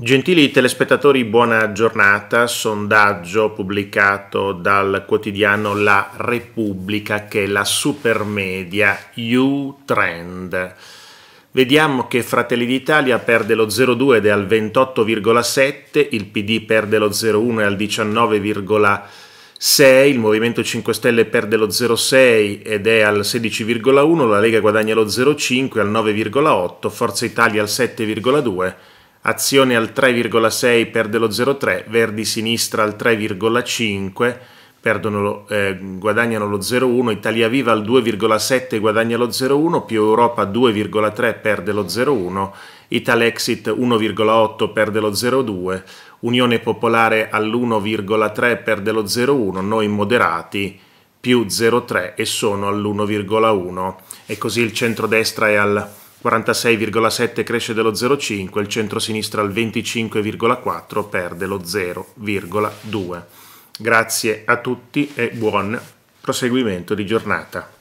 Gentili telespettatori, buona giornata. Sondaggio pubblicato dal quotidiano La Repubblica che è la supermedia U-Trend. Vediamo che Fratelli d'Italia perde lo 0,2 ed è al 28,7, il PD perde lo 0,1 e al 19,6, il Movimento 5 Stelle perde lo 0,6 ed è al 16,1, la Lega guadagna lo 0,5 al 9,8, Forza Italia al 7,2 Azione al 3,6 perde lo 0,3, Verdi sinistra al 3,5 eh, guadagnano lo 0,1, Italia Viva al 2,7 guadagna lo 0,1, più Europa 2,3 perde lo 0,1, Italexit 1,8 perde lo 0,2, Unione Popolare all'1,3 perde lo 0,1, noi moderati più 0,3 e sono all'1,1 e così il centrodestra è al 46,7 cresce dello 0,5, il centro-sinistra al 25,4 perde lo 0,2. Grazie a tutti e buon proseguimento di giornata.